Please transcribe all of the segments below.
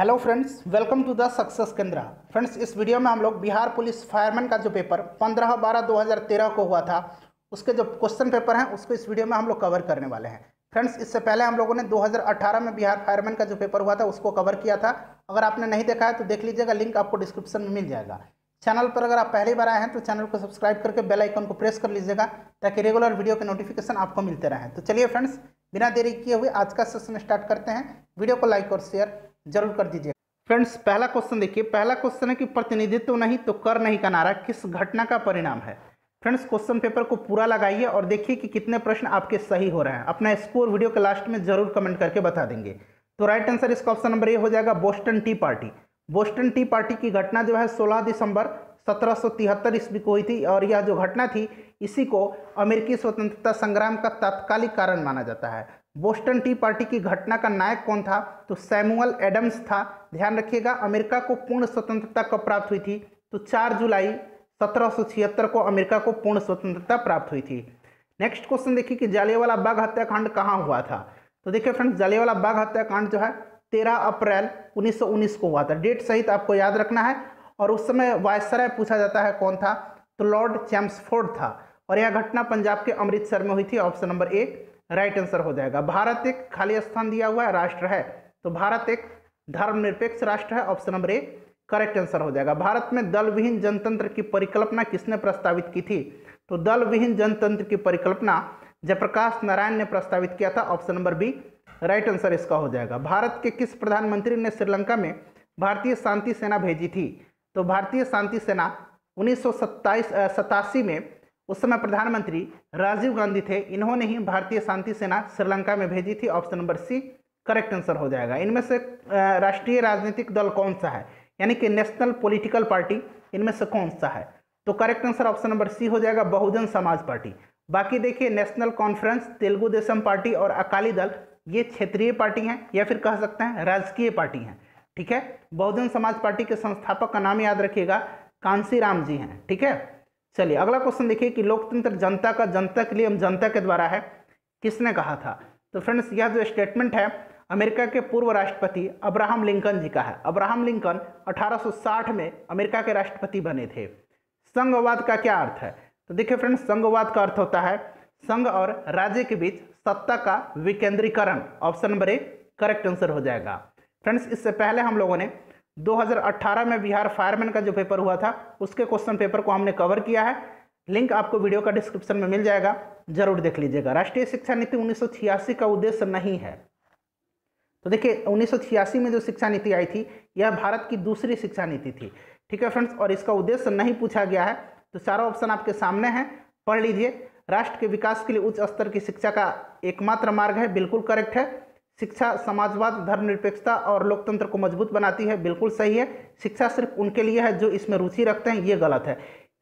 hello friends welcome to the success Kendra friends इस video में हम लोग बिहार पुलिस फायरमैन का जो पेपर 15 बारह 2013 को हुआ था उसके जो क्वेश्चन पेपर हैं उसको इस वीडियो में हम लोग कवर करने वाले हैं फ्रेंड्स इससे पहले हम लोगों ने 2018 में बिहार फायरमैन का जो पेपर हुआ था उसको कवर किया था अगर आपने नहीं देखा है तो देख लीजिएगा लिंक आपको डिस्क्रिप्शन में मिल जाएगा चैनल पर अगर आप पहली बार आए हैं तो चैनल को सब्सक्राइब करके बेल आइकन को प्रेस कर लीजिएगा ताकि रेगुलर वीडियो के नोटिफिकेशन आपको मिलते रहें तो चलिए फ्रेंड्स बिना देरी किए हुए आज का सेशन स्टार्ट करते हैं वीडियो को लाइक और शेयर जरूर कर दीजिए फ्रेंड्स पहला क्वेश्चन देखिए पहला क्वेश्चन है कि प्रतिनिधित्व नहीं तो कर नहीं का नारा किस घटना का परिणाम है फ्रेंड्स क्वेश्चन पेपर को पूरा लगाइए और देखिए कि कितने प्रश्न आपके सही हो रहे हैं अपना स्कोर वीडियो के लास्ट में जरूर कमेंट करके बता देंगे तो राइट आंसर इसका ऑप्शन नंबर ए हो जाएगा Boston tea party Boston tea party की घटना जो है 16 दिसंबर 1773 ईस्वी को हुई थी और यह जो घटना थी इसी को अमेरिकी स्वतंत्रता संग्राम का तात्कालिक कारण माना जाता है बोस्टन टी पार्टी की घटना का नायक कौन था तो सैमुअल एडम्स था ध्यान रखिएगा अमेरिका को पूर्ण स्वतंत्रता कब प्राप्त हुई थी तो 4 जुलाई सत्रह को अमेरिका को पूर्ण स्वतंत्रता प्राप्त हुई थी नेक्स्ट क्वेश्चन देखिए कि जालेवाला बाघ हत्याकांड कहाँ हुआ था तो देखिए फ्रेंड्स जालेवाला बाघ हत्याकांड जो है तेरह अप्रैल 1919 को हुआ था डेट सहित आपको याद रखना है और उस समय वायसराय पूछा जाता है कौन था तो लॉर्ड चैम्सफोर्ड था और यह घटना पंजाब के अमृतसर में हुई थी ऑप्शन नंबर एक राइट आंसर हो जाएगा भारत एक खाली स्थान दिया हुआ है राष्ट्र है तो भारत एक धर्मनिरपेक्ष राष्ट्र है option number A correct answer हो जाएगा भारत में दल विहीन जनतंत्र की परिकल्पना किसने प्रस्तावित की थी तो दल विहीन जनतंत्र की परिकल्पना जयप्रकाश नारायण ने प्रस्तावित किया था option number B right answer इसका हो जाएगा भारत के किस प्रधानमंत्री ने श्रीलंका में भारतीय शांति सेना भेजी थी तो भारतीय शांति सेना उन्नीस सौ में उस समय प्रधानमंत्री राजीव गांधी थे इन्होंने ही भारतीय शांति सेना श्रीलंका में भेजी थी option number C correct answer हो जाएगा इनमें से राष्ट्रीय राजनीतिक दल कौन सा है यानी कि नेशनल पॉलिटिकल पार्टी इनमें से कौन सा है तो correct answer option number C हो जाएगा बहुजन समाज पार्टी बाकी देखिए National Conference Telugu Desam Party और अकाली दल ये क्षेत्रीय पार्टी हैं या फिर कह सकते हैं राजकीय पार्टी हैं ठीक है बहुजन समाज पार्टी के संस्थापक का नाम याद रखिएगा कांसी राम जी हैं ठीक है चलिए अगला क्वेश्चन देखिए कि लोकतंत्र जनता का जनता के लिए हम जनता के द्वारा है किसने कहा था तो फ्रेंड्स यह जो स्टेटमेंट है अमेरिका के पूर्व राष्ट्रपति अब्राहम लिंकन जी का है अब्राहम लिंकन 1860 में अमेरिका के राष्ट्रपति बने थे संघवाद का क्या अर्थ है तो देखिए फ्रेंड्स संघवाद का अर्थ होता है संघ और राज्य के बीच सत्ता का विकेंद्रीकरण option number A correct answer हो जाएगा फ्रेंड्स इससे पहले हम लोगों ने 2018 में बिहार फायरमैन का जो पेपर हुआ था उसके क्वेश्चन पेपर को हमने कवर किया है लिंक आपको वीडियो का डिस्क्रिप्शन में मिल जाएगा जरूर देख लीजिएगा राष्ट्रीय शिक्षा नीति उन्नीस का उद्देश्य नहीं है तो देखिए उन्नीस में जो शिक्षा नीति आई थी यह भारत की दूसरी शिक्षा नीति थी ठीक है फ्रेंड्स और इसका उद्देश्य नहीं पूछा गया है तो चारों ऑप्शन आपके सामने हैं पढ़ लीजिए राष्ट्र के विकास के लिए उच्च स्तर की शिक्षा का एकमात्र मार्ग है बिल्कुल करेक्ट है शिक्षा समाजवाद धर्मनिरपेक्षता और लोकतंत्र को मजबूत बनाती है बिल्कुल सही है शिक्षा सिर्फ उनके लिए है जो इसमें रुचि रखते हैं ये गलत है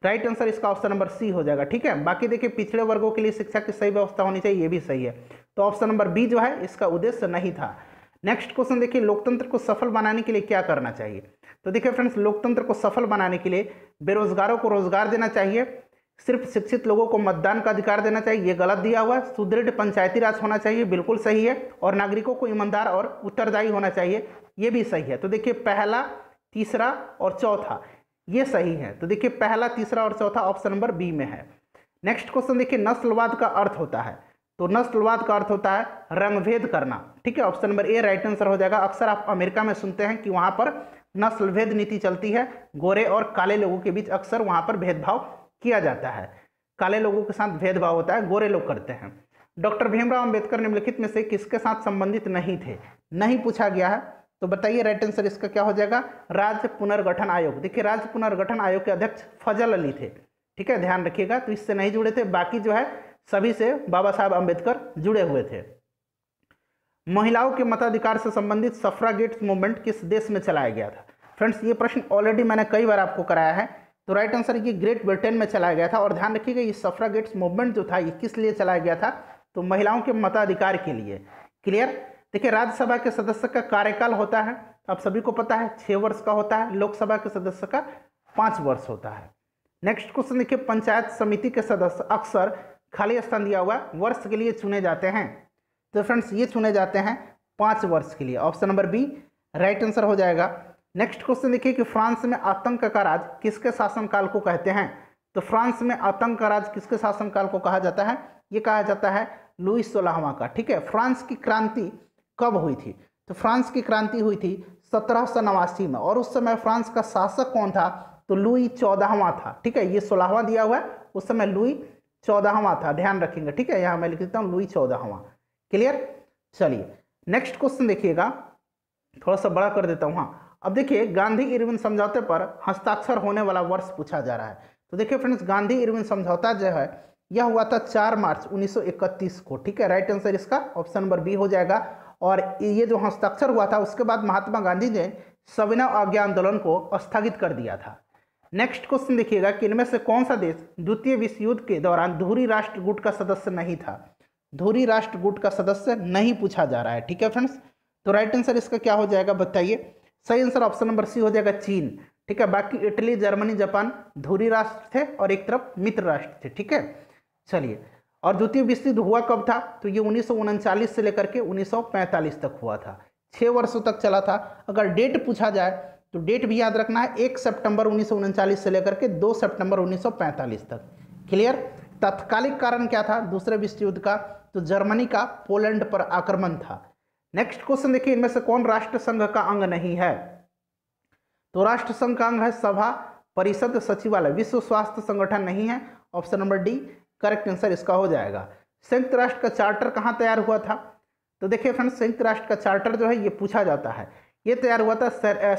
राइट आंसर इसका ऑप्शन नंबर सी हो जाएगा ठीक है बाकी देखिए पिछड़े वर्गों के लिए शिक्षा की सही व्यवस्था होनी चाहिए ये भी सही है तो ऑप्शन नंबर बी जो है इसका उद्देश्य नहीं था नेक्स्ट क्वेश्चन देखिए लोकतंत्र को सफल बनाने के लिए क्या करना चाहिए तो देखिए फ्रेंड्स लोकतंत्र को सफल बनाने के लिए बेरोजगारों को रोजगार देना चाहिए सिर्फ शिक्षित लोगों को मतदान का अधिकार देना चाहिए ये गलत दिया हुआ है सुदृढ़ पंचायती राज होना चाहिए बिल्कुल सही है और नागरिकों को ईमानदार और उत्तरदायी होना चाहिए ये भी सही है तो देखिए पहला तीसरा और चौथा ये सही है तो देखिए पहला तीसरा और चौथा ऑप्शन नंबर बी में है नेक्स्ट क्वेश्चन देखिए नस्लवाद का अर्थ होता है तो नस्लवाद का अर्थ होता है रंगभेद करना ठीक है option number A right answer हो जाएगा अक्सर आप अमेरिका में सुनते हैं कि वहाँ पर नस्लभेद नीति चलती है गोरे और काले लोगों के बीच अक्सर वहाँ पर भेदभाव किया जाता है काले लोगों के साथ भेदभाव होता है गोरे लोग करते हैं डॉक्टर भीमराव अंबेडकर निम्नलिखित में से किसके साथ संबंधित नहीं थे नहीं पूछा गया है तो बताइए राइट आंसर इसका क्या हो जाएगा राज्य पुनर्गठन आयोग देखिए राज्य पुनर्गठन आयोग के अध्यक्ष फजल अली थे ठीक है ध्यान रखिएगा तो इससे नहीं जुड़े थे बाकी जो है सभी से बाबा साहब अम्बेडकर जुड़े हुए थे महिलाओं के मताधिकार से संबंधित सफ्रागेट्स मूवमेंट किस देश में चलाया गया था फ्रेंड्स ये प्रश्न ऑलरेडी मैंने कई बार आपको कराया है तो राइट आंसर ये ग्रेट ब्रिटेन में चलाया गया था और ध्यान रखिएगा ये सफरा गेट्स मूवमेंट जो था ये किस लिए चलाया गया था तो महिलाओं के मताधिकार के लिए क्लियर देखिए राज्यसभा के सदस्य का कार्यकाल होता है आप सभी को पता है छः वर्ष का होता है लोकसभा के सदस्य का पाँच वर्ष होता है नेक्स्ट क्वेश्चन देखिए पंचायत समिति के सदस्य अक्सर खाली स्थान दिया हुआ वर्ष के लिए चुने जाते हैं तो फ्रेंड्स ये चुने जाते हैं पाँच वर्ष के लिए option number B right answer हो जाएगा नेक्स्ट क्वेश्चन देखिए कि फ्रांस में आतंक का राज किसके शासनकाल को कहते हैं तो फ्रांस में आतंक का राज किसके शासनकाल को कहा जाता है ये कहा जाता है लुइस सोलाहवा का ठीक है फ्रांस की क्रांति कब हुई थी तो फ्रांस की क्रांति हुई थी सत्रह में और उस समय फ्रांस का शासक कौन था तो लुई चौदाहवा था ठीक है ये सोलाहवा दिया हुआ है उस समय लुई चौदाहवा था ध्यान रखेंगे ठीक है यहाँ मैं लिख देता हूँ लुई चौदाहवा क्लियर चलिए नेक्स्ट क्वेश्चन देखिएगा थोड़ा सा बड़ा कर देता हूँ हाँ अब देखिए गांधी इरविन समझौते पर हस्ताक्षर होने वाला वर्ष पूछा जा रहा है तो देखिए फ्रेंड्स गांधी इरविन समझौता जो है यह हुआ था 4 मार्च 1931 को ठीक है राइट आंसर इसका ऑप्शन नंबर बी हो जाएगा और ये जो हस्ताक्षर हुआ था उसके बाद महात्मा गांधी ने सविनय आज्ञा आंदोलन को स्थगित कर दिया था नेक्स्ट क्वेश्चन देखिएगा कि इनमें से कौन सा देश द्वितीय विश्व युद्ध के दौरान धूरी राष्ट्र गुट का सदस्य नहीं था धूरी राष्ट्र गुट का सदस्य नहीं पूछा जा रहा है ठीक है फ्रेंड्स तो राइट आंसर इसका क्या हो जाएगा बताइए सही आंसर ऑप्शन नंबर सी हो जाएगा चीन ठीक है बाकी इटली जर्मनी जापान धुरी राष्ट्र थे और एक तरफ मित्र राष्ट्र थे ठीक है चलिए और द्वितीय विश्व युद्ध हुआ कब था तो ये उन्नीस से लेकर के उन्नीस तक हुआ था छः वर्षों तक चला था अगर डेट पूछा जाए तो डेट भी याद रखना है एक सितंबर उन्नीस से लेकर के दो सितंबर 1945 तक क्लियर तत्कालिक कारण क्या था दूसरे विश्व युद्ध का तो जर्मनी का पोलैंड पर आक्रमण था नेक्स्ट क्वेश्चन देखिए इनमें से कौन राष्ट्र संघ का अंग नहीं है तो राष्ट्र संघ का अंग है सभा परिषद सचिवालय विश्व स्वास्थ्य संगठन नहीं है option number D correct answer इसका हो जाएगा संयुक्त राष्ट्र का चार्टर कहाँ तैयार हुआ था तो देखिए फ्रेंड्स संयुक्त राष्ट्र का चार्टर जो है ये पूछा जाता है ये तैयार हुआ था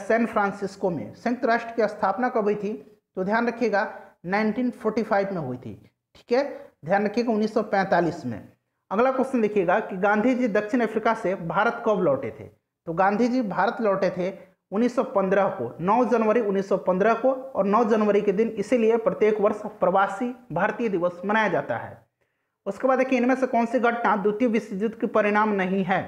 सैन फ्रांसिस्को में संयुक्त राष्ट्र की स्थापना कब हुई थी तो ध्यान रखिएगा 1945 में हुई थी ठीक है ध्यान रखिएगा 1945 में अगला क्वेश्चन देखिएगा कि गांधी जी दक्षिण अफ्रीका से भारत कब लौटे थे तो गांधी जी भारत लौटे थे 1915 को 9 जनवरी 1915 को और 9 जनवरी के दिन इसीलिए प्रत्येक वर्ष प्रवासी भारतीय दिवस मनाया जाता है उसके बाद देखिए इनमें से कौन सी घटना द्वितीय विश्व युद्ध के परिणाम नहीं है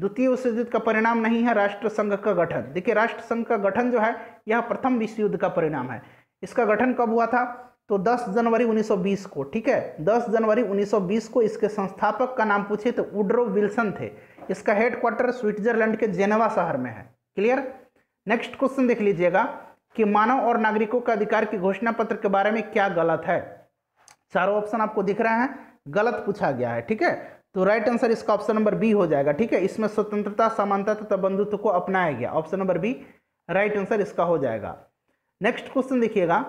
द्वितीय विश्व युद्ध का परिणाम नहीं है राष्ट्र संघ का गठन देखिए राष्ट्र संघ का गठन जो है यह प्रथम विश्व युद्ध का परिणाम है इसका गठन कब हुआ था तो 10 जनवरी 1920 को ठीक है 10 जनवरी 1920 को इसके संस्थापक का नाम पूछे तो उड्रो विल्सन थे इसका हेडक्वार्टर स्विट्जरलैंड के जेनेवा शहर में है क्लियर नेक्स्ट क्वेश्चन देख लीजिएगा कि मानव और नागरिकों का अधिकार की घोषणा पत्र के बारे में क्या गलत है चारों ऑप्शन आपको दिख रहे हैं गलत पूछा गया है ठीक है तो राइट आंसर इसका ऑप्शन नंबर बी हो जाएगा ठीक है इसमें स्वतंत्रता समानता तथा बंधुत्व को अपनाया गया option number B right answer इसका हो जाएगा नेक्स्ट क्वेश्चन देखिएगा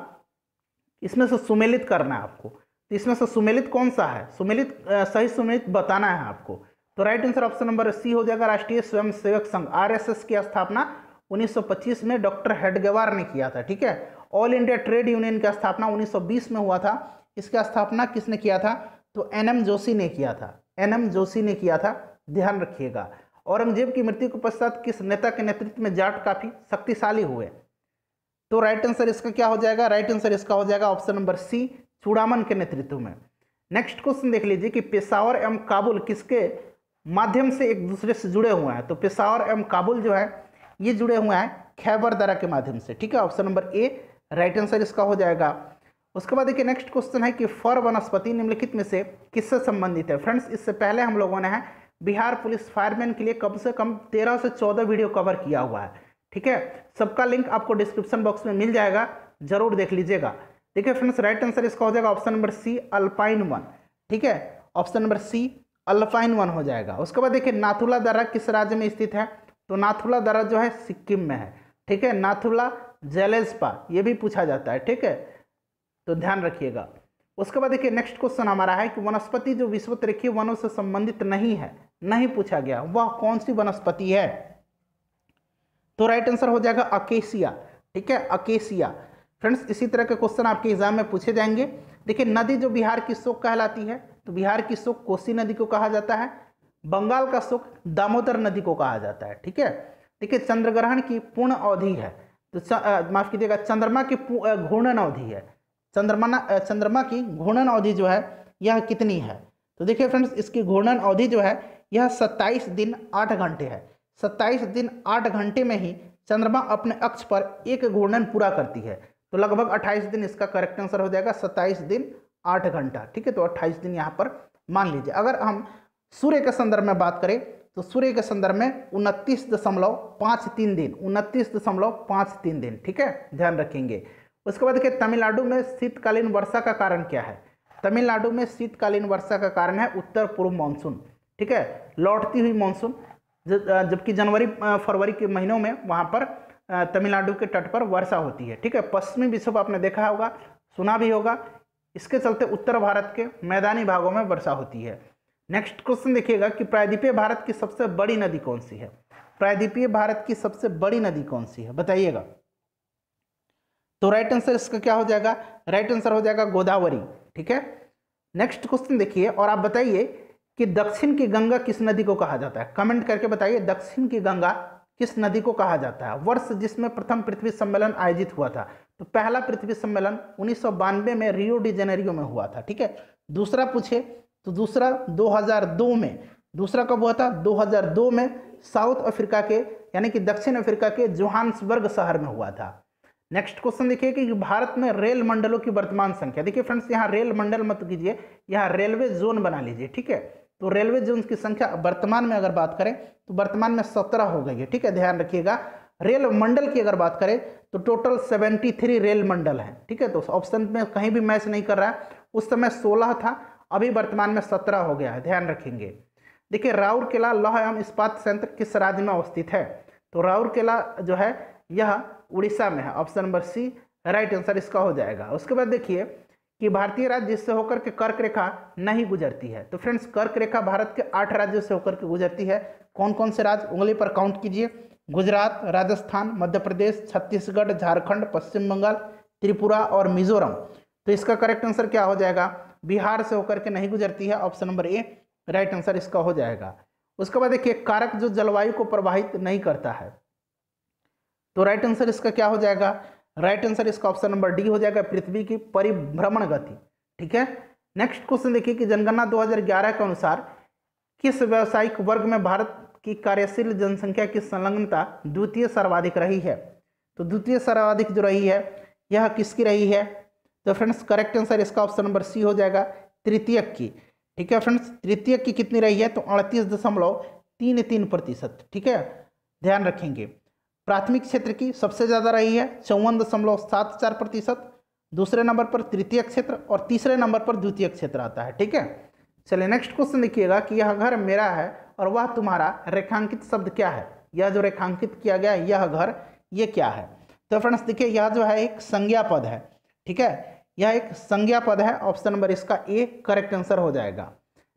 इसमें से सुमेलित करना है आपको तो इसमें से सुमेलित कौन सा है सुमेलित सही सुमेलित बताना है आपको तो right answer option number C हो जाएगा राष्ट्रीय स्वयंसेवक संघ आरएसएस की स्थापना 1925 में डॉक्टर हेडगेवार ने किया था ठीक है ऑल इंडिया ट्रेड यूनियन की स्थापना 1920 में हुआ था इसका स्थापना किसने किया था तो एनएम जोशी ने किया था एनएम जोशी ने किया था ध्यान रखिएगा औरंगजेब की मृत्यु के पश्चात किस नेता के नेतृत्व में जाट काफ़ी शक्तिशाली हुए तो राइट आंसर इसका क्या हो जाएगा राइट आंसर इसका हो जाएगा ऑप्शन नंबर सी चूड़ामन के नेतृत्व में नेक्स्ट क्वेश्चन देख लीजिए कि पेशावर एवं काबुल किसके माध्यम से एक दूसरे से जुड़े हुए हैं तो पेशावर एवं काबुल जो है ये जुड़े हुए हैं खैबर दरा के माध्यम से ठीक है option number A right answer इसका हो जाएगा उसके बाद देखिए नेक्स्ट क्वेश्चन है कि फर वनस्पति निम्नलिखित में से किससे संबंधित है फ्रेंड्स इससे पहले हम लोगों ने बिहार पुलिस फायरमैन के लिए कम से कम तेरह से चौदह वीडियो कवर किया हुआ है ठीक है सबका लिंक आपको डिस्क्रिप्शन बॉक्स में मिल जाएगा जरूर देख लीजिएगा ठीक है फ्रेंड्स राइट आंसर इसका हो जाएगा option number C alpine one ठीक है option number C alpine one हो जाएगा उसके बाद देखिए नाथुला दर्रा किस राज्य में स्थित है तो नाथुला दर्रा जो है सिक्किम में है ठीक है नाथुला जेलेस्पा ये भी पूछा जाता है ठीक है तो ध्यान रखिएगा उसके बाद देखिए नेक्स्ट क्वेश्चन हमारा है कि वनस्पति जो विश्वतरेखीय वनों से संबंधित नहीं है नहीं पूछा गया वह कौन सी वनस्पति है तो राइट आंसर हो जाएगा अकेसिया ठीक है अकेसिया फ्रेंड्स इसी तरह के क्वेश्चन आपके एग्जाम में पूछे जाएंगे देखिए नदी जो बिहार की शोक कहलाती है तो बिहार की शोक कोसी नदी को कहा जाता है बंगाल का शोक दामोदर नदी को कहा जाता है ठीक है देखिए चंद्रग्रहण की पूर्ण अवधि है तो माफ कीजिएगा चंद्रमा की घूर्णन अवधि है चंद्रमा चंद्रमा की घूर्णन अवधि जो है यह कितनी है तो देखिए फ्रेंड्स इसकी घूर्णन अवधि जो है यह सत्ताईस दिन आठ घंटे है सत्ताईस दिन आठ घंटे में ही चंद्रमा अपने अक्ष पर एक घूर्णन पूरा करती है तो लगभग अट्ठाईस दिन इसका करेक्ट आंसर हो जाएगा सत्ताईस दिन आठ घंटा ठीक है तो अट्ठाईस दिन यहाँ पर मान लीजिए अगर हम सूर्य के संदर्भ में बात करें तो सूर्य के संदर्भ में उनतीस दशमलव पाँच तीन दिन उनतीस दशमलव पाँच तीन दिन ठीक है ध्यान रखेंगे उसके बाद देखिए तमिलनाडु में शीतकालीन वर्षा का कारण क्या है तमिलनाडु में शीतकालीन वर्षा का कारण है उत्तर पूर्व मानसून ठीक है लौटती हुई मानसून जबकि जनवरी फरवरी के महीनों में वहाँ पर तमिलनाडु के तट पर वर्षा होती है ठीक है पश्चिमी विक्षोभ आपने देखा होगा सुना भी होगा इसके चलते उत्तर भारत के मैदानी भागों में वर्षा होती है नेक्स्ट क्वेश्चन देखिएगा कि प्रायद्वीपीय भारत की सबसे बड़ी नदी कौन सी है प्रायद्वीपीय भारत की सबसे बड़ी नदी कौन सी है बताइएगा तो राइट आंसर इसका क्या हो जाएगा राइट आंसर हो जाएगा गोदावरी ठीक है नेक्स्ट क्वेश्चन देखिए और आप बताइए कि दक्षिण की गंगा किस नदी को कहा जाता है कमेंट करके बताइए दक्षिण की गंगा किस नदी को कहा जाता है वर्ष जिसमें प्रथम पृथ्वी सम्मेलन आयोजित हुआ था तो पहला पृथ्वी सम्मेलन उन्नीस में रियो डी जेनेरियो में हुआ था ठीक है दूसरा पूछे तो दूसरा 2002 में दूसरा कब हुआ था 2002 में साउथ अफ्रीका के यानी कि दक्षिण अफ्रीका के जोहान्सबर्ग शहर में हुआ था नेक्स्ट क्वेश्चन देखिए कि भारत में रेल मंडलों की वर्तमान संख्या देखिए फ्रेंड्स यहाँ रेल मंडल मत कीजिए यहाँ रेलवे जोन बना लीजिए ठीक है तो रेलवे जोन की संख्या वर्तमान में अगर बात करें तो वर्तमान में सत्रह हो गई है ठीक है ध्यान रखिएगा रेल मंडल की अगर बात करें तो टोटल सेवेंटी थ्री रेल मंडल है ठीक है तो ऑप्शन में कहीं भी मैच नहीं कर रहा है उस समय सोलह था अभी वर्तमान में सत्रह हो गया है ध्यान रखेंगे देखिए राउरकेला लौह एवं इस्पात संयंत्र किस राज्य में अवस्थित है तो राउरकेला जो है यह उड़ीसा में है option number C right answer इसका हो जाएगा उसके बाद देखिए कि भारतीय राज्य जिससे होकर के कर्क रेखा नहीं गुजरती है तो फ्रेंड्स कर्क रेखा भारत के आठ राज्यों से होकर के गुजरती है कौन कौन से राज्य उंगली पर काउंट कीजिए गुजरात राजस्थान मध्य प्रदेश छत्तीसगढ़ झारखंड पश्चिम बंगाल त्रिपुरा और मिजोरम तो इसका करेक्ट आंसर क्या हो जाएगा बिहार से होकर के नहीं गुजरती है option number A right answer इसका हो जाएगा उसके बाद देखिए कारक जो जलवायु को प्रभावित नहीं करता है तो राइट आंसर इसका क्या हो जाएगा राइट आंसर इसका ऑप्शन नंबर डी हो जाएगा पृथ्वी की परिभ्रमण गति ठीक है नेक्स्ट क्वेश्चन देखिए कि जनगणना 2011 के अनुसार किस व्यावसायिक वर्ग में भारत की कार्यशील जनसंख्या की संलग्नता द्वितीय सर्वाधिक रही है तो द्वितीय सर्वाधिक जो रही है यह किसकी रही है तो फ्रेंड्स करेक्ट आंसर इसका ऑप्शन नंबर सी हो जाएगा तृतीय की ठीक है फ्रेंड्स तृतीय की कितनी रही है तो अड़तीस दशमलव तीन तीन प्रतिशत ठीक है ध्यान रखेंगे प्राथमिक क्षेत्र की सबसे ज़्यादा रही है चौवन दशमलव सात चार प्रतिशत दूसरे नंबर पर तृतीय क्षेत्र और तीसरे नंबर पर द्वितीय क्षेत्र आता है ठीक है चलिए नेक्स्ट क्वेश्चन देखिएगा कि यह घर मेरा है और वह तुम्हारा रेखांकित शब्द क्या है यह जो रेखांकित किया गया है यह घर ये क्या है तो फ्रेंड्स देखिए यह जो है एक संज्ञा पद है ठीक है यह एक संज्ञा पद है ऑप्शन नंबर इसका ए करेक्ट आंसर हो जाएगा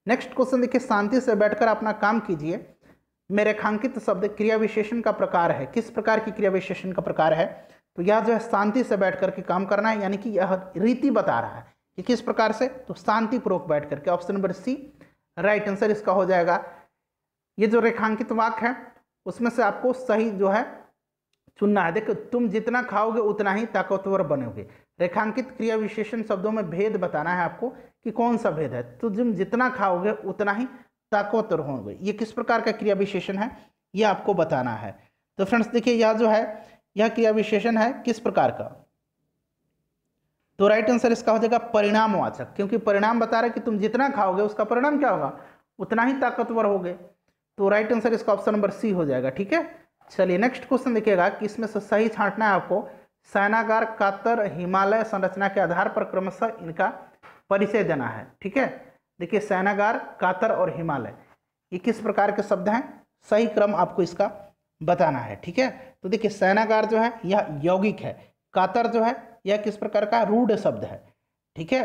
नेक्स्ट क्वेश्चन देखिए शांति से बैठकर अपना काम कीजिए में रेखांकित शब्द क्रिया विशेषण का प्रकार है किस प्रकार की क्रिया विशेषण का प्रकार है तो यह जो है शांति से बैठ करके काम करना है यानी कि यह रीति बता रहा है कि किस प्रकार से तो शांतिपूर्वक बैठ करके option number C right answer इसका हो जाएगा ये जो रेखांकित वाक है उसमें से आपको सही जो है चुनना है देखो तुम जितना खाओगे उतना ही ताकतवर बनोगे रेखांकित क्रिया विशेषण शब्दों में भेद बताना है आपको कि कौन सा भेद है तो तुम जितना खाओगे उतना ही ताकोतर होंगे ये किस प्रकार का क्रिया विशेषण है ये आपको बताना है तो फ्रेंड्स देखिए यह जो है यह क्रिया विशेषण है किस प्रकार का तो राइट आंसर इसका हो जाएगा परिणामवाचक क्योंकि परिणाम बता रहा है कि तुम जितना खाओगे उसका परिणाम क्या होगा उतना ही ताकतवर होगे तो राइट आंसर इसका ऑप्शन नंबर सी हो जाएगा ठीक है चलिए नेक्स्ट क्वेश्चन देखिएगा कि इसमें से सही छांटना है आपको सैनागार कातर हिमालय संरचना के आधार पर क्रमशः इनका परिचय देना है ठीक है देखिए सैनागार कातर और हिमालय ये किस प्रकार के शब्द हैं सही क्रम आपको इसका बताना है ठीक है तो देखिए सैनागार जो है यह यौगिक है कातर जो है यह किस प्रकार का रूढ़ शब्द है ठीक है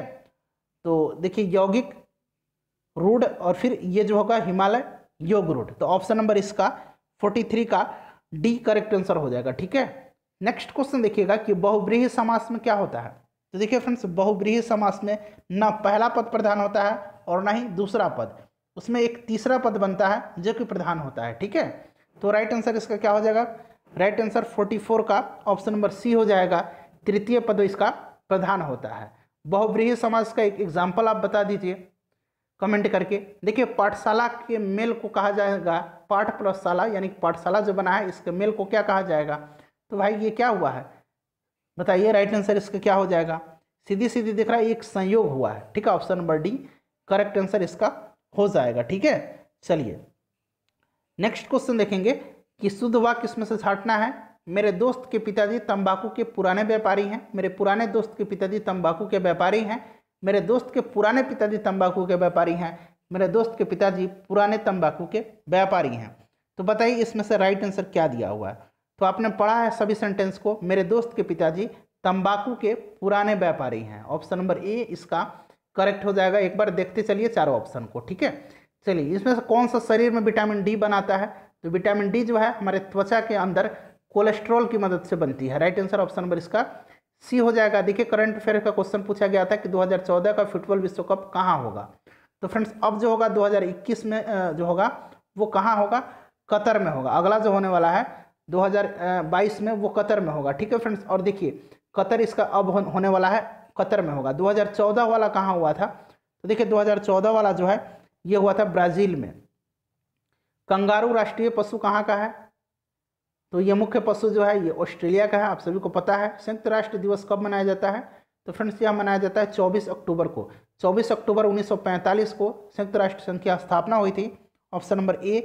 तो देखिए यौगिक रूढ़ और फिर ये जो होगा हिमालय योग रूढ़ तो ऑप्शन नंबर इसका 43 का डी करेक्ट आंसर हो जाएगा ठीक है नेक्स्ट क्वेश्चन देखिएगा कि बहुब्रीही समास में क्या होता है तो देखिए फ्रेंड्स बहुब्रीही समास में ना पहला पद प्रधान होता है और ना ही दूसरा पद उसमें एक तीसरा पद बनता है जो कि प्रधान होता है ठीक है तो राइट आंसर इसका क्या हो जाएगा राइट आंसर 44 का ऑप्शन नंबर सी हो जाएगा तृतीय पद इसका प्रधान होता है बहुब्रीही समाज का एक एग्जाम्पल आप बता दीजिए कमेंट करके देखिए पाठशाला के मेल को कहा जाएगा पाठ प्लस शाला यानी पाठशाला जो बना है इसके मेल को क्या कहा जाएगा तो भाई ये क्या हुआ है बताइए राइट आंसर इसका क्या हो जाएगा सीधी सीधी दिख रहा है एक संयोग हुआ है ठीक है option number D correct answer इसका हो जाएगा ठीक है चलिए नेक्स्ट क्वेश्चन देखेंगे कि शुद्ध वाक्य इसमें से छाटना है मेरे दोस्त के पिताजी तंबाकू के पुराने व्यापारी हैं मेरे पुराने दोस्त के पिताजी तंबाकू के व्यापारी हैं मेरे दोस्त के पुराने पिताजी तंबाकू के व्यापारी हैं मेरे दोस्त के पिताजी पुराने तंबाकू के व्यापारी हैं तो बताइए इसमें से राइट आंसर क्या दिया हुआ है तो आपने पढ़ा है सभी सेंटेंस को मेरे दोस्त के पिताजी तंबाकू के पुराने व्यापारी हैं ऑप्शन नंबर ए इसका करेक्ट हो जाएगा एक बार देखते चलिए चारों ऑप्शन को ठीक है चलिए इसमें से कौन सा शरीर में विटामिन डी बनाता है तो विटामिन डी जो है हमारे त्वचा के अंदर कोलेस्ट्रॉल की मदद से बनती है राइट आंसर ऑप्शन नंबर इसका सी हो जाएगा देखिए करंट अफेयर का क्वेश्चन पूछा गया था कि 2014 का फुटबॉल विश्व कप कहाँ होगा तो फ्रेंड्स अब जो होगा 2021 में जो होगा वो कहाँ होगा कतर में होगा अगला जो होने वाला है 2022 में वो कतर में होगा ठीक है फ्रेंड्स और देखिए कतर इसका अब होने वाला है कतर में होगा 2014 वाला कहाँ हुआ था तो देखिए 2014 वाला जो है ये हुआ था ब्राज़ील में कंगारू राष्ट्रीय पशु कहाँ का है तो ये मुख्य पशु जो है ये ऑस्ट्रेलिया का है आप सभी को पता है संयुक्त राष्ट्र दिवस कब मनाया जाता है तो फ्रेंड्स यह मनाया जाता है 24 अक्टूबर को 24 अक्टूबर 1945 को संयुक्त राष्ट्र संघ की स्थापना हुई थी option number A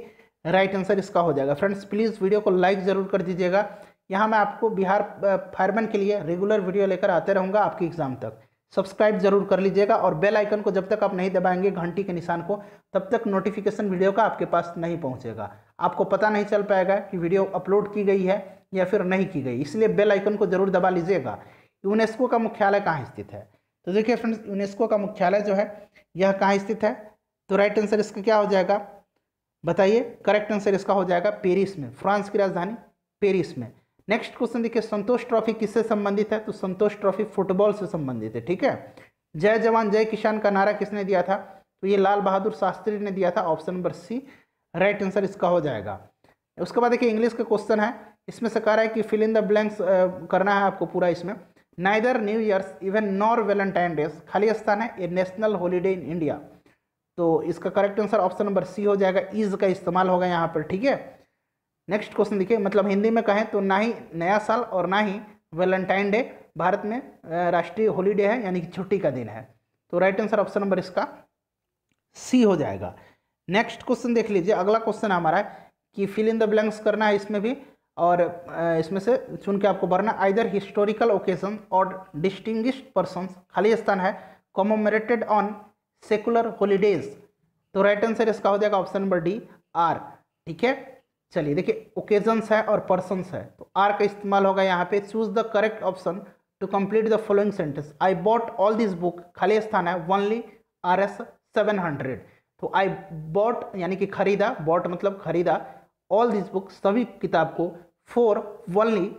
right answer इसका हो जाएगा फ्रेंड्स प्लीज़ वीडियो को लाइक ज़रूर कर दीजिएगा यहाँ मैं आपको बिहार फायरमैन के लिए रेगुलर वीडियो लेकर आते रहूँगा आपकी एग्ज़ाम तक सब्सक्राइब जरूर कर लीजिएगा और बेल आइकन को जब तक आप नहीं दबाएंगे घंटी के निशान को तब तक नोटिफिकेशन वीडियो का आपके पास नहीं पहुँचेगा आपको पता नहीं चल पाएगा कि वीडियो अपलोड की गई है या फिर नहीं की गई इसलिए बेल आइकन को जरूर दबा लीजिएगा यूनेस्को का मुख्यालय कहाँ स्थित है तो देखिए फ्रेंड्स यूनेस्को का मुख्यालय जो है यह कहाँ स्थित है तो राइट आंसर इसका क्या हो जाएगा बताइए करेक्ट आंसर इसका हो जाएगा पेरिस में फ्रांस की राजधानी पेरिस में नेक्स्ट क्वेश्चन देखिए संतोष ट्रॉफी किससे संबंधित है तो संतोष ट्रॉफी फुटबॉल से संबंधित है ठीक है जय जवान जय किसान का नारा किसने दिया था तो ये लाल बहादुर शास्त्री ने दिया था option number C right answer इसका हो जाएगा उसके बाद देखिए इंग्लिश का क्वेश्चन है इसमें से कह रहा है कि फिल इन द ब्लैंक्स करना है आपको पूरा इसमें neither New Year's even nor Valentine days खाली स्थान है a national holiday in India तो इसका correct answer option number C हो जाएगा ईज का इस्तेमाल होगा यहाँ पर ठीक है नेक्स्ट क्वेश्चन देखिए मतलब हिंदी में कहें तो ना ही नया साल और ना ही वैलेंटाइन डे भारत में राष्ट्रीय हॉलीडे है यानी कि छुट्टी का दिन है तो राइट आंसर ऑप्शन नंबर इसका सी हो जाएगा नेक्स्ट क्वेश्चन देख लीजिए अगला क्वेश्चन हमारा है कि फिल इन द ब्लैंक्स करना है इसमें भी और इसमें से चुन के आपको भरना आइदर हिस्टोरिकल ओकेजन और डिस्टिंग्विश पर्सन खाली स्थान है कॉमोमरेटेड ऑन सेकुलर हॉलीडेज तो राइट आंसर इसका हो जाएगा ऑप्शन नंबर डी आर ठीक है चलिए देखिए ओकेजन्स है और पर्सनस है तो आर का इस्तेमाल होगा यहाँ पे choose the correct option to complete the following sentence I bought all this book खाली स्थान है only R S seven hundred तो आई बॉट यानी कि खरीदा बॉट मतलब खरीदा ऑल दिस बुक सभी किताब को four only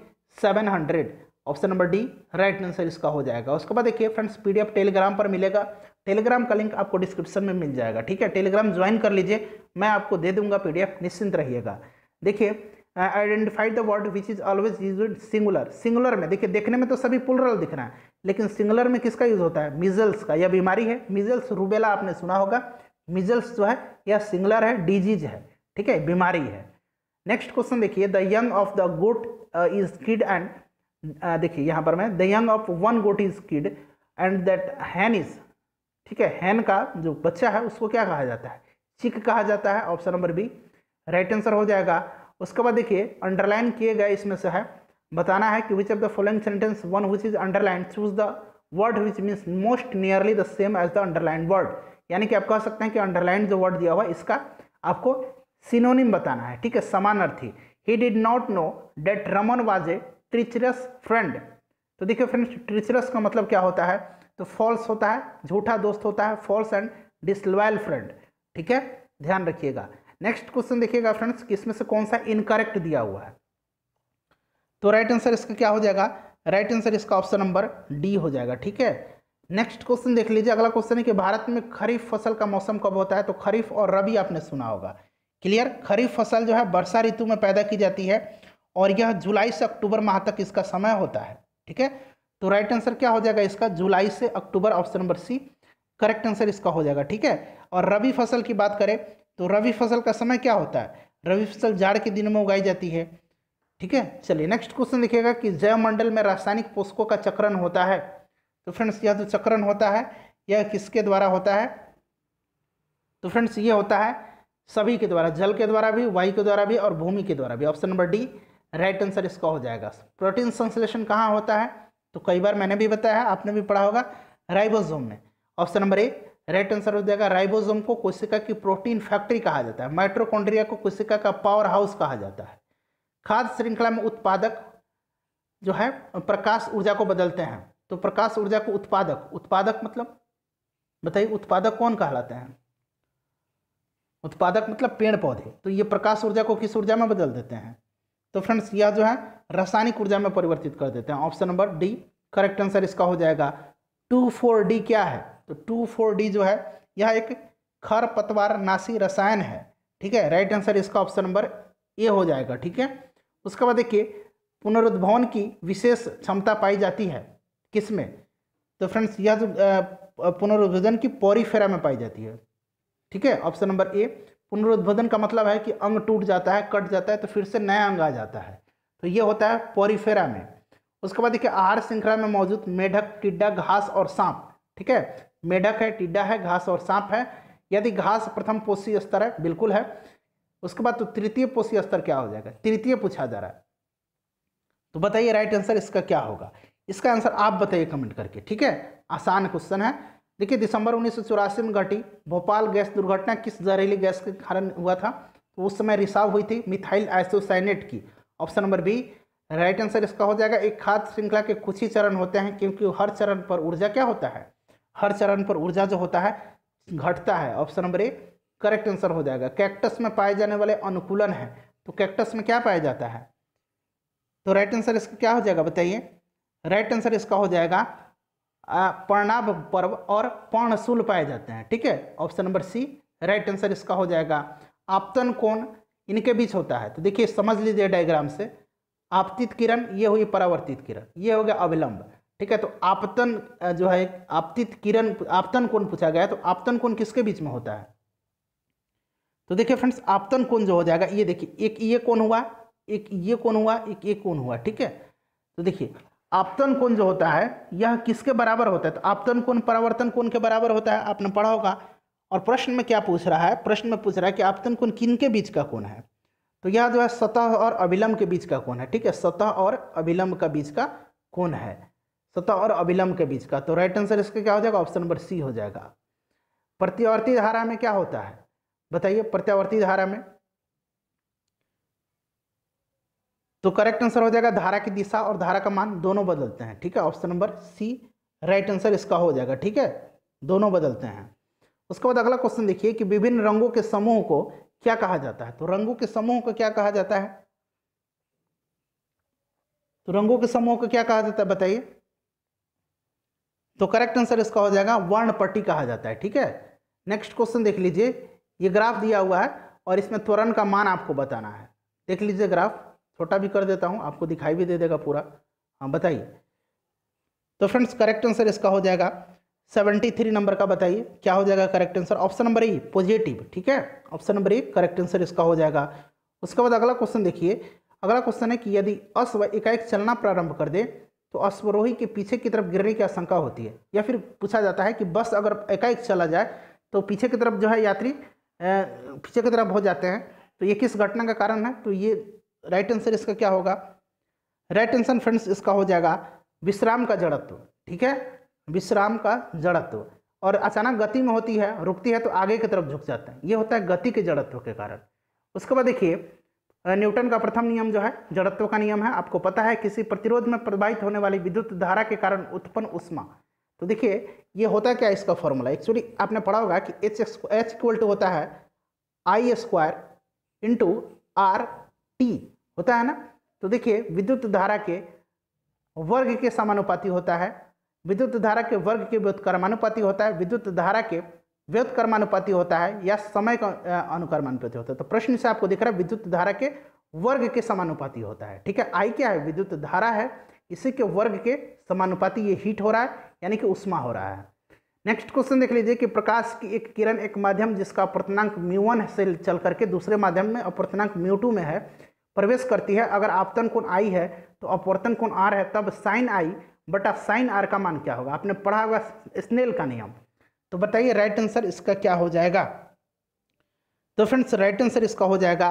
seven hundred option number D right answer इसका हो जाएगा उसके बाद देखिए फ्रेंड्स पीडीएफ टेलीग्राम पर मिलेगा टेलीग्राम का लिंक आपको डिस्क्रिप्शन में मिल जाएगा ठीक है टेलीग्राम ज्वाइन कर लीजिए मैं आपको दे दूंगा पीडीएफ निश्चिंत रहिएगा देखिए identified the word which is always use singular singular में देखिए देखने में तो सभी पुलरल दिख रहा है लेकिन सिंगुलर में किसका यूज होता है मिजल्स का यह बीमारी है मिजल्स रूबेला आपने सुना होगा मिजल्स जो है यह सिंगुलर है डिजीज है ठीक है बीमारी है नेक्स्ट क्वेश्चन देखिए the young of the goat is kid and देखिए यहाँ पर मैं the young of one goat is kid and that hen is ठीक है हैन का जो बच्चा है उसको क्या कहा जाता है चिक कहा जाता है option number B right answer हो जाएगा उसके बाद देखिए अंडरलाइन किए गए इसमें से है बताना है कि which of the following sentence one which is underline choose the word which means most nearly the same as the underline word यानी कि आप कह सकते हैं कि अंडरलाइन जो वर्ड दिया हुआ इसका आपको सिनोनिम बताना है ठीक है समान अर्थी ही did not know that Raman was a treacherous friend तो देखिए फ्रेंड्स ट्रिचरस का मतलब क्या होता है तो फॉल्स होता है झूठा दोस्त होता है फॉल्स एंड डिसलॉयल फ्रेंड ठीक है ध्यान रखिएगा नेक्स्ट क्वेश्चन देखिएगा फ्रेंड्स कि से कौन सा इनकरेक्ट दिया हुआ है तो राइट आंसर इसका क्या हो जाएगा राइट आंसर इसका ऑप्शन नंबर डी हो जाएगा ठीक है नेक्स्ट क्वेश्चन देख लीजिए अगला क्वेश्चन है कि भारत में खरीफ फसल का मौसम कब होता है तो खरीफ और रबी आपने सुना होगा क्लियर खरीफ फसल जो है वर्षा ऋतु में पैदा की जाती है और यह जुलाई से अक्टूबर माह तक इसका समय होता है ठीक है तो राइट आंसर क्या हो जाएगा इसका जुलाई से अक्टूबर option number C correct answer इसका हो जाएगा ठीक है और रबी फसल की बात करें तो रबी फसल का समय क्या होता है रबी फसल जाड़ के दिनों में उगाई जाती है ठीक है चलिए नेक्स्ट क्वेश्चन लिखेगा कि जैवमंडल में रासायनिक पोषकों का चक्रण होता है तो फ्रेंड्स यह जो चक्रण होता है यह किसके द्वारा होता है तो फ्रेंड्स ये होता है सभी के द्वारा जल के द्वारा भी वायु के द्वारा भी और भूमि के द्वारा भी option number D right answer इसका हो जाएगा प्रोटीन संश्लेषण कहाँ होता है तो कई बार मैंने भी बताया आपने भी पढ़ा होगा राइबोसोम में option number A right answer हो जाएगा राइबोसोम को कोशिका की प्रोटीन फैक्ट्री कहा जाता है माइट्रोकॉन्ड्रिया को कोशिका का पावर हाउस कहा जाता है खाद्य श्रृंखला में उत्पादक जो है प्रकाश ऊर्जा को बदलते हैं तो प्रकाश ऊर्जा को उत्पादक उत्पादक मतलब बताइए उत्पादक कौन कहलाते हैं उत्पादक मतलब पेड़ पौधे तो ये प्रकाश ऊर्जा को किस ऊर्जा में बदल देते हैं तो फ्रेंड्स यह जो है रासायनिक ऊर्जा में परिवर्तित कर देते हैं option number D correct answer इसका हो जाएगा टू फोर डी क्या है तो टू फोर डी जो है यह एक खर पतवार नाशी रसायन है ठीक है राइट आंसर इसका ऑप्शन नंबर ए हो जाएगा ठीक है उसके बाद देखिए पुनरुद्भवन की विशेष क्षमता पाई जाती है किसमें तो फ्रेंड्स यह जो पुनरुद्भोधन की पौरीफेरा में पाई जाती है ठीक है ऑप्शन नंबर ए पुनरुद्भोधन का मतलब है कि अंग टूट जाता है कट जाता है तो फिर से नया अंग आ जाता है तो ये होता है पौरीफेरा में उसके बाद देखिए आहार श्रृंखला में मौजूद मेढक टिड्डा घास और सांप ठीक है मेढक है टिड्डा है घास और सांप है यदि घास प्रथम पोषी स्तर है बिल्कुल है उसके बाद तो तृतीय पोषी स्तर क्या हो जाएगा तृतीय पूछा जा रहा है तो बताइए राइट आंसर इसका क्या होगा इसका आंसर आप बताइए कमेंट करके ठीक है आसान क्वेश्चन है देखिए दिसंबर उन्नीस में घटी भोपाल गैस दुर्घटना किस जहरीली गैस के कारण हुआ था तो उस समय रिसाव हुई थी मिथाइल आइसोसाइनेट की option number B right answer इसका हो जाएगा एक खाद्य श्रृंखला के कुछ ही चरण होते हैं क्योंकि हर चरण पर ऊर्जा क्या होता है हर चरण पर ऊर्जा जो होता है घटता है option number A correct answer हो जाएगा कैक्टस में पाए जाने वाले अनुकूलन है तो कैक्टस में क्या पाया जाता है तो राइट आंसर इसका क्या हो जाएगा बताइए राइट आंसर इसका हो जाएगा पर्णाभ पर्व और पर्णशूल पाए जाते हैं ठीक है option number C right answer इसका हो जाएगा आपतन कोण इनके बीच होता है तो देखिए समझ लीजिए डायग्राम से आपतित किरण ये हुई परावर्तित किरण ये हो गया अविलंब ठीक है तो आपतन जो है आपतित किरण आपतन कोण पूछा गया तो आपतन कोण किसके बीच में होता है तो देखिए फ्रेंड्स आपतन कोण जो हो जाएगा ये देखिए एक ये कौन हुआ एक ये कौन हुआ एक ये कौन हुआ ठीक है तो देखिए आपतन कोण जो होता है यह किसके बराबर होता है तो आपतन कोण परावर्तन कोण के बराबर होता है आपने पढ़ा होगा और प्रश्न में क्या पूछ रहा है प्रश्न में पूछ रहा है कि आपतन कोण किन के बीच का कोण है तो यह जो है सतह और अभिलंब के बीच का कोण है ठीक है सतह और अभिलंब का बीच का कोण है सतह और अभिलंब के बीच का तो राइट आंसर इसका क्या हो जाएगा ऑप्शन नंबर सी हो जाएगा प्रत्यावर्ती धारा में क्या होता है बताइए प्रत्यावर्ती धारा में तो करेक्ट आंसर हो जाएगा धारा की दिशा और धारा का मान दोनों बदलते हैं ठीक है option number C right answer इसका हो जाएगा ठीक है दोनों बदलते हैं उसके बाद अगला क्वेश्चन देखिए कि विभिन्न रंगों के समूह को क्या कहा जाता है तो रंगों के समूह को क्या कहा जाता है तो रंगों के समूह को क्या कहा जाता है बताइए तो करेक्ट आंसर इसका हो जाएगा वर्णपट्टी कहा जाता है ठीक है नेक्स्ट क्वेश्चन देख लीजिए ये ग्राफ दिया हुआ है और इसमें त्वरण का मान आपको बताना है देख लीजिए ग्राफ छोटा भी कर देता हूँ आपको दिखाई भी दे देगा पूरा हाँ बताइए तो फ्रेंड्स करेक्ट आंसर इसका हो जाएगा सेवेंटी थ्री नंबर का बताइए क्या हो जाएगा correct answer option number A positive ठीक है option number A correct answer इसका हो जाएगा उसके बाद अगला क्वेश्चन देखिए अगला क्वेश्चन है कि यदि अश्व एकाएक चलना प्रारंभ कर दे तो अश्वरोही के पीछे की तरफ गिरने की आशंका होती है या फिर पूछा जाता है कि बस अगर एकाएक चला जाए तो पीछे की तरफ जो है यात्री पीछे की तरफ हो जाते हैं तो ये किस घटना का कारण है तो ये राइट आंसर इसका क्या होगा राइट आंसर फ्रेंड्स इसका हो जाएगा विश्राम का जड़त्व ठीक है विश्राम का जड़त्व और अचानक गति में होती है रुकती है तो आगे की तरफ झुक जाते हैं ये होता है गति के जड़त्व के कारण उसके बाद देखिए न्यूटन का प्रथम नियम जो है जड़त्व का नियम है आपको पता है किसी प्रतिरोध में प्रवाहित होने वाली विद्युत धारा के कारण उत्पन्न उष्मा तो देखिए ये होता है क्या इसका फॉर्मूला एक्चुअली आपने पढ़ा होगा कि एच एच इक्वल टू होता है I square into R T होता है ना तो देखिए विद्युत धारा के वर्ग के समानुपाती होता है विद्युत धारा के वर्ग के व्युत्क्रमानुपाती होता है विद्युत धारा के कर्मानुपाति होता है या समय का अनुकर्मानुपाति होता है तो प्रश्न से आपको दिख रहा है विद्युत धारा के वर्ग के समानुपाति होता है ठीक है आई क्या है विद्युत धारा है इसी के वर्ग के समानुपाति ये हीट हो रहा है यानी कि उष्मा हो रहा है नेक्स्ट क्वेश्चन देख लीजिए कि प्रकाश की एक किरण एक माध्यम जिसका अपर्तनांक म्यू से चल करके दूसरे माध्यम में अपर्तनांक म्यू टू में है प्रवेश करती है अगर आपतन कोण आई है तो अपवर्तन कोण आर है तब साइन आई बटा साइन आर का मान क्या होगा आपने पढ़ा होगा स्नेल का नियम तो बताइए राइट आंसर इसका क्या हो जाएगा तो फ्रेंड्स राइट आंसर इसका हो जाएगा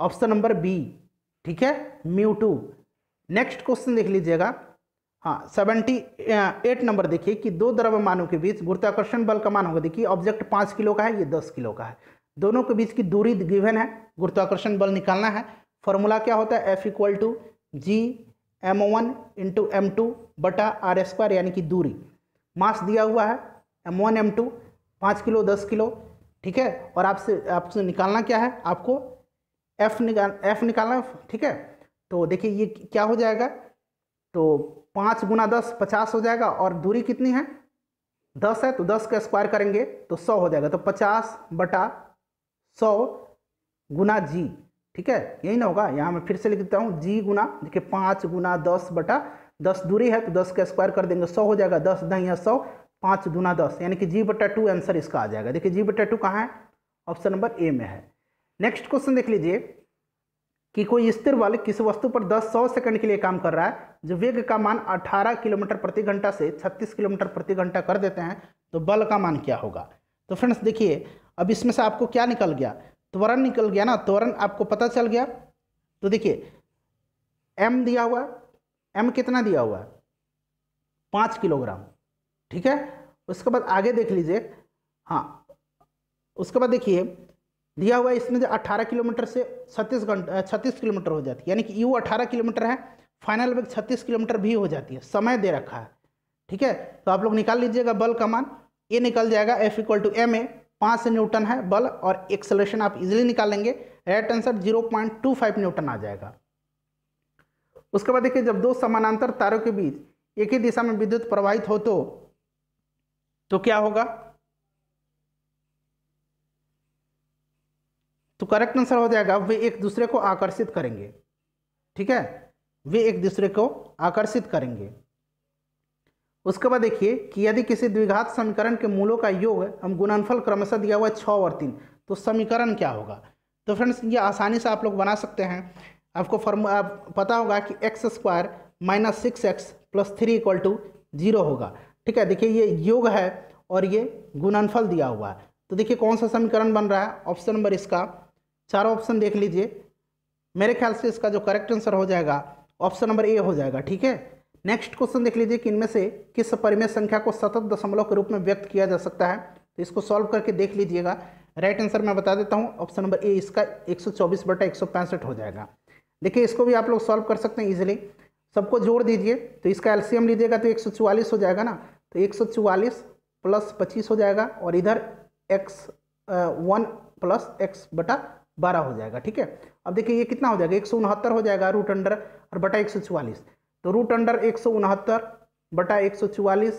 ऑप्शन नंबर बी ठीक है म्यू टू नेक्स्ट क्वेश्चन देख लीजिएगा हाँ सेवेंटी एट नंबर देखिए कि दो द्रव्यमानों के बीच गुरुत्वाकर्षण बल का मान होगा देखिए ऑब्जेक्ट पाँच किलो का है ये दस किलो का है दोनों के बीच की दूरी गिवन है गुरुत्वाकर्षण बल निकालना है फॉर्मूला क्या होता है F equal to G M one into M two बटा आर स्क्वायर यानी कि दूरी मास दिया हुआ है एम वन एम टू पाँच किलो दस किलो ठीक है और आपसे आपसे निकालना क्या है आपको एफ निकाल एफ निकालना ठीक है तो देखिए ये क्या हो जाएगा तो पाँच गुना दस पचास हो जाएगा और दूरी कितनी है दस है तो दस का स्क्वायर करेंगे तो सौ हो जाएगा तो पचास बटा सौ गुना जी ठीक है यही ना होगा यहाँ मैं फिर से लिख देता हूँ जी गुना देखिए पाँच गुना दस बटा दस दूरी है तो दस का स्क्वायर कर देंगे सौ हो जाएगा दस दही सौ पाँच दूना दस यानी कि जी बट्टा टू आंसर इसका आ जाएगा देखिए जी बट्टा टू कहाँ है ऑप्शन नंबर ए में है नेक्स्ट क्वेश्चन देख लीजिए कि कोई स्थिर बल किसी वस्तु पर 10 सौ सेकंड के लिए काम कर रहा है जो वेग का मान 18 किलोमीटर प्रति घंटा से 36 किलोमीटर प्रति घंटा कर देते हैं तो बल का मान क्या होगा तो फ्रेंड्स देखिए अब इसमें से आपको क्या निकल गया त्वरण निकल गया ना त्वरण आपको पता चल गया तो देखिए एम दिया हुआ एम कितना दिया हुआ है पाँच किलोग्राम ठीक है उसके बाद आगे देख लीजिए हाँ उसके बाद देखिए दिया हुआ इसमें जो 18 किलोमीटर से छत्तीस घंटा छत्तीस किलोमीटर हो जाती है यानी कि यू 18 किलोमीटर है फाइनल वेग 36 किलोमीटर भी हो जाती है समय दे रखा है ठीक है तो आप लोग निकाल लीजिएगा बल का मान ये निकल जाएगा F equal to M A पाँच न्यूटन है बल और एक्सलेशन आप इजिली निकालेंगे right answer zero point two five newton आ जाएगा उसके बाद देखिए जब दो समानांतर तारों के बीच एक ही दिशा में विद्युत प्रवाहित हो तो तो क्या होगा तो करेक्ट आंसर हो जाएगा वे एक दूसरे को आकर्षित करेंगे ठीक है वे एक दूसरे को आकर्षित करेंगे उसके बाद देखिए कि यदि किसी द्विघात समीकरण के मूलों का योग हम गुणनफल क्रमशः दिया हुआ है छः और तीन तो समीकरण क्या होगा तो फ्रेंड्स ये आसानी से आप लोग बना सकते हैं आपको फॉर्म आप पता होगा कि X square minus six X plus three equal to zero होगा ठीक है देखिए ये योग है और ये गुणनफल दिया हुआ है तो देखिए कौन सा समीकरण बन रहा है ऑप्शन नंबर इसका चारों ऑप्शन देख लीजिए मेरे ख्याल से इसका जो करेक्ट आंसर हो जाएगा ऑप्शन नंबर ए हो जाएगा ठीक है नेक्स्ट क्वेश्चन देख लीजिए कि इनमें से किस परिमेय संख्या को सतत दशमलव के रूप में व्यक्त किया जा सकता है तो इसको सॉल्व करके देख लीजिएगा राइट आंसर मैं बता देता हूँ ऑप्शन नंबर ए इसका चौबीस बटा एक हो जाएगा देखिए इसको भी आप लोग सॉल्व कर सकते हैं इजिली सबको जोड़ दीजिए तो इसका एल्सियम लीजिएगा तो 144 हो जाएगा ना तो 144 प्लस 25 हो जाएगा और इधर एक्स वन प्लस एक्स बटा बारह हो जाएगा ठीक है अब देखिए ये कितना हो जाएगा एक हो जाएगा रूट अंडर और बटा एक तो रूट अंडर एक बटा एक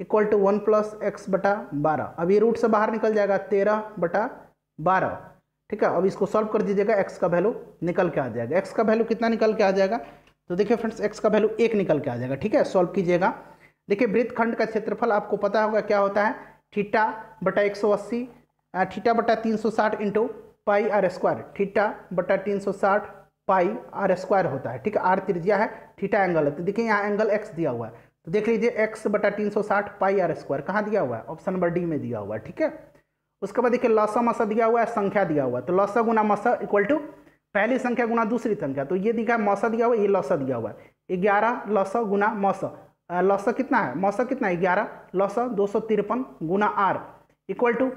equal to one plus X बटा बारह अब ये रूट से बाहर निकल जाएगा तेरह बटा बारह ठीक है अब इसको सॉल्व कर दीजिएगा एक्स का वैल्यू निकल के आ जाएगा एक्स का वैल्यू कितना निकल के आ जाएगा तो देखिए फ्रेंड्स एक्स का वैल्यू एक निकल के आ जाएगा ठीक है सॉल्व कीजिएगा देखिए वृत्तखंड का क्षेत्रफल आपको पता होगा क्या होता है ठीटा बटा एक सौ अस्सी ठीटा बटा तीन सौ साठ into pi R square theta बटा तीन सौ साठ पाई आर स्क्वायर होता है ठीक है आर त्रिज्या है ठीटा एंगल है तो देखिए यहाँ एंगल एक्स दिया हुआ है तो देख लीजिए एक्स बटा तीन सौ साठ पाई आर स्क्वायर कहाँ दिया हुआ है ऑप्शन नंबर डी में दिया हुआ है ठीक है उसके बाद देखिए लसा मसा दिया हुआ है संख्या दिया हुआ है तो लसा गुना मसा इक्वल टू पहली संख्या गुना दूसरी संख्या तो ये दिखा मौसा दिया हुआ ये लस दिया हुआ है ग्यारह लस गुना मौस लस कितना है मौस कितना है ग्यारह लस दो सौ तिरपन गुना आर इक्वल टू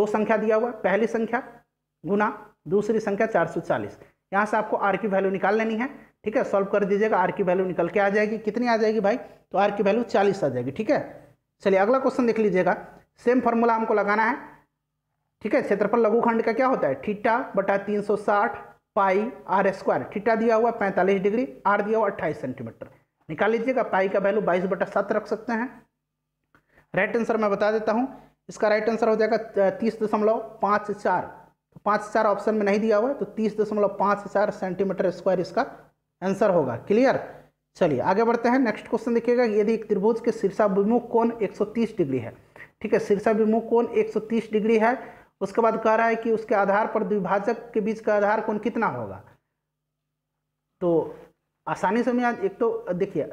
दो संख्या दिया हुआ पहली संख्या गुना दूसरी संख्या चार सौ चालीस यहाँ से आपको आर की वैल्यू निकाल लेनी है ठीक है सॉल्व कर दीजिएगा आर की वैल्यू निकल के आ जाएगी कितनी आ जाएगी भाई तो आर की वैल्यू चालीस आ जाएगी ठीक है चलिए अगला क्वेश्चन देख लीजिएगा सेम फॉर्मूला हमको लगाना है ठीक है क्षेत्रफल लघुखंड का क्या होता है ठीटा बटा तीन सौ साठ पाई आर स्क्वायर थीटा दिया हुआ पैंतालीस डिग्री आर दिया हुआ अट्ठाईस सेंटीमीटर निकाल लीजिएगा पाई का वैल्यू बाईस बटा सात रख सकते हैं राइट आंसर मैं बता देता हूँ इसका राइट आंसर हो जाएगा तीस दशमलव पाँच चार तो पाँच चार ऑप्शन में नहीं दिया हुआ तो तीस दशमलव पाँच चार सेंटीमीटर स्क्वायर इसका आंसर होगा क्लियर चलिए आगे बढ़ते हैं नेक्स्ट क्वेश्चन देखिएगा यदि एक त्रिभुज के शीर्षाभिमुख कोण तीस डिग्री है ठीक है शीर्षाभिमुख कोण तीस डिग्री है उसके बाद कह रहा है कि उसके आधार पर द्विभाजक के बीच का आधार कौन कितना होगा तो आसानी से मैं एक तो देखिए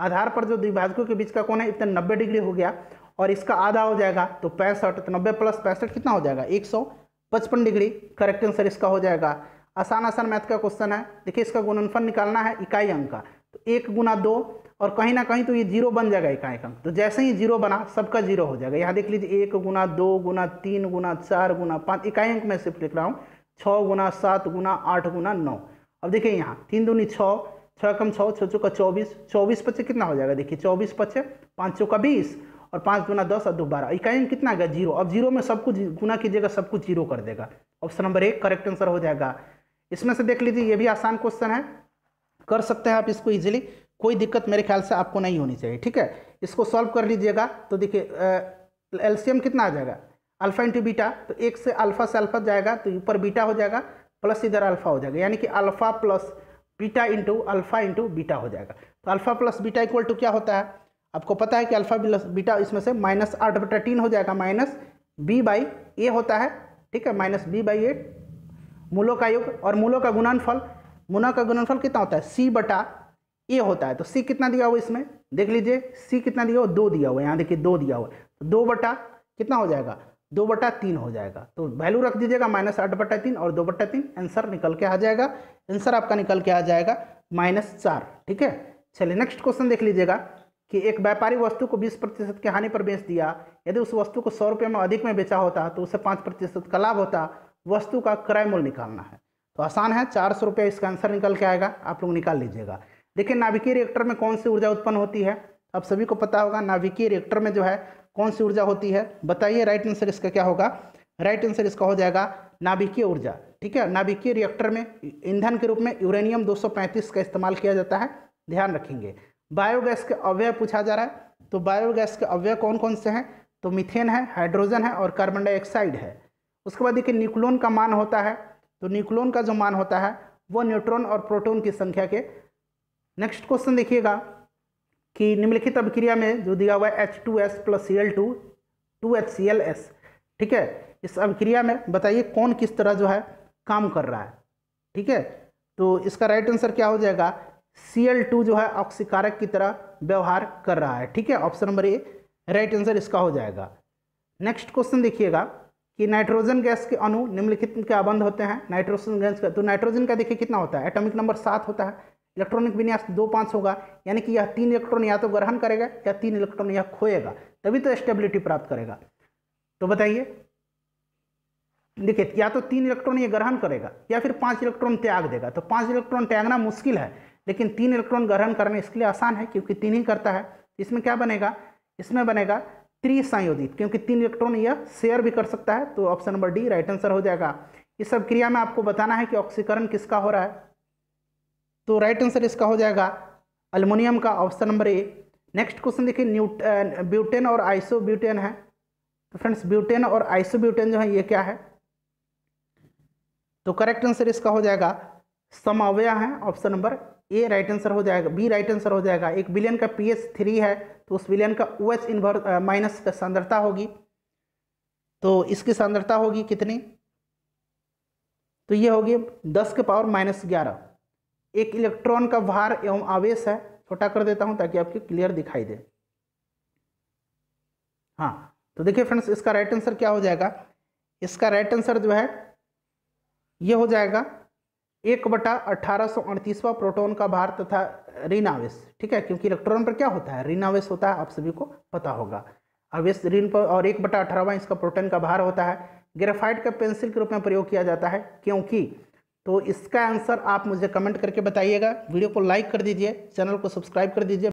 आधार पर जो द्विभाजकों के बीच का कौन है इतना नब्बे डिग्री हो गया और इसका आधा हो जाएगा तो पैंसठ तो नब्बे प्लस पैंसठ कितना हो जाएगा एक सौ पचपन डिग्री करेक्ट आंसर इसका हो जाएगा आसान आसान मैथ का क्वेश्चन है देखिए इसका गुणनफल निकालना है इकाई अंक का तो एक गुना दो और कहीं ना कहीं तो ये जीरो बन जाएगा एक अंक तो जैसे ही जीरो बना सबका जीरो हो जाएगा यहाँ देख लीजिए एक गुना दो गुना तीन गुना चार गुना पाँच इकाई अंक में सिर्फ लिख रहा हूँ छः गुना सात गुना आठ गुना नौ अब देखिए यहाँ तीन दूनी छः छः कम छः छः चौका चौबीस चौबीस पच्चीस कितना हो जाएगा देखिए चौबीस पच्चीस पाँच चौका बीस और पाँच गुना दस और दो बारह इकाई अंक कितना आएगा जीरो अब जीरो में सब कुछ गुना कीजिएगा सब कुछ जीरो कर देगा ऑप्शन नंबर एक करेक्ट आंसर हो जाएगा इसमें से देख लीजिए ये भी आसान क्वेश्चन है कर सकते हैं आप इसको ईजिली कोई दिक्कत मेरे ख्याल से आपको नहीं होनी चाहिए ठीक है इसको सॉल्व कर लीजिएगा तो देखिए एलसीएम कितना आ जाएगा अल्फा इंटू बीटा तो एक से अल्फा से अल्फा जाएगा तो ऊपर बीटा हो जाएगा प्लस इधर अल्फा हो जाएगा यानी कि alpha plus beta into alpha into beta हो जाएगा तो alpha plus beta equal to क्या होता है आपको पता है कि अल्फा प्लस बीटा इसमें से माइनस आठ बटा तीन हो जाएगा माइनस बी बाई ए होता है ठीक है माइनस बी बाई ए मूलों का योग और मूलों का गुणनफल गुना का गुणनफल कितना होता है सी बटा ए होता है तो सी कितना दिया हुआ इसमें देख लीजिए सी कितना दिया हुआ दो दिया हुआ यहाँ देखिए दो दिया हुआ तो दो बटा कितना हो जाएगा दो बटा तीन हो जाएगा तो वैल्यू रख दीजिएगा माइनस आठ बटा तीन और दो बटा तीन आंसर निकल के आ जाएगा आंसर आपका निकल के आ जाएगा माइनस चार ठीक है चलिए नेक्स्ट क्वेश्चन देख लीजिएगा कि एक व्यापारी वस्तु को बीस प्रतिशत के हानि पर बेच दिया यदि उस वस्तु को सौ रुपये में अधिक में बेचा होता तो उसे पाँच प्रतिशत का लाभ होता वस्तु का क्रय मूल्य निकालना है तो आसान है चार सौ रुपया इसका आंसर निकल के आएगा आप लोग निकाल लीजिएगा देखिए नाभिकीय रिएक्टर में कौन सी ऊर्जा उत्पन्न होती है आप सभी को पता होगा नाभिकीय रिएक्टर में जो है कौन सी ऊर्जा होती है बताइए राइट आंसर इसका क्या होगा राइट आंसर इसका हो जाएगा नाभिकीय ऊर्जा ठीक है नाभिकीय रिएक्टर में ईंधन के रूप में यूरेनियम दो का इस्तेमाल किया जाता है ध्यान रखेंगे बायोगैस के अवयव पूछा जा रहा है तो बायोगैस के अवयव कौन कौन से हैं तो मिथेन है हाइड्रोजन है और कार्बन डाइऑक्साइड है उसके बाद देखिए न्यूक्लोन का मान होता है तो न्यूक्लोन का जो मान होता है वो न्यूट्रॉन और प्रोटॉन की संख्या के नेक्स्ट क्वेश्चन देखिएगा कि निम्नलिखित अभिक्रिया में जो दिया हुआ है H two S plus C L two two H C L S ठीक है इस अभिक्रिया में बताइए कौन किस तरह जो है काम कर रहा है ठीक है तो इसका राइट आंसर क्या हो जाएगा सी एल टू जो है ऑक्सीकारक की तरह व्यवहार कर रहा है ठीक है option number A right answer इसका हो जाएगा नेक्स्ट क्वेश्चन देखिएगा कि नाइट्रोजन गैस के अणु निम्नलिखित के आबंध होते हैं नाइट्रोजन गैस का तो नाइट्रोजन का देखिए कितना होता है एटॉमिक नंबर सात होता है इलेक्ट्रॉनिक विन्यास दो पाँच होगा यानी कि यह तीन इलेक्ट्रॉन या तो ग्रहण करेगा या तीन इलेक्ट्रॉन यह खोएगा तभी तो स्टेबिलिटी प्राप्त करेगा तो बताइए देखिए या तो तीन इलेक्ट्रॉन ये ग्रहण करेगा या फिर पाँच इलेक्ट्रॉन त्याग देगा तो पाँच इलेक्ट्रॉन त्यागना मुश्किल है लेकिन तीन इलेक्ट्रॉन ग्रहण करना इसके लिए आसान है क्योंकि तीन ही करता है इसमें क्या बनेगा इसमें बनेगा त्रिसंयोजित क्योंकि तीन इलेक्ट्रॉन यह शेयर भी कर सकता है तो option number D right answer हो जाएगा इस सब क्रिया में आपको बताना है कि ऑक्सीकरण किसका हो रहा है तो राइट आंसर इसका हो जाएगा अल्मोनियम का option number A next question देखिए न्यूट ब्यूटेन और आइसो ब्यूटेन है तो फ्रेंड्स ब्यूटेन और आइसो ब्यूटेन जो है ये क्या है तो करेक्ट आंसर इसका हो जाएगा समावया है option number A right answer हो जाएगा बी राइट आंसर हो जाएगा एक विलियन का पी एच थ्री है तो उस विलियन का ओ एच इन्वर्स माइनस सांद्रता होगी तो इसकी सांद्रता होगी कितनी तो ये होगी दस के पावर माइनस ग्यारह एक इलेक्ट्रॉन का भार एवं आवेश है छोटा कर देता हूँ ताकि आपको क्लियर दिखाई दे हाँ तो देखिए फ्रेंड्स इसका राइट आंसर क्या हो जाएगा इसका राइट आंसर जो है ये हो जाएगा एक बटा अट्ठारह प्रोटॉन का भार तथा आवेश ठीक है क्योंकि इलेक्ट्रॉन पर क्या होता है आवेश होता है आप सभी को पता होगा अवेश ऋण पर और एक बटा अठारहवा इसका प्रोटॉन का भार होता है ग्रेफाइट का पेंसिल के रूप में प्रयोग किया जाता है क्योंकि तो इसका आंसर आप मुझे कमेंट करके बताइएगा वीडियो को लाइक कर दीजिए चैनल को सब्सक्राइब कर दीजिए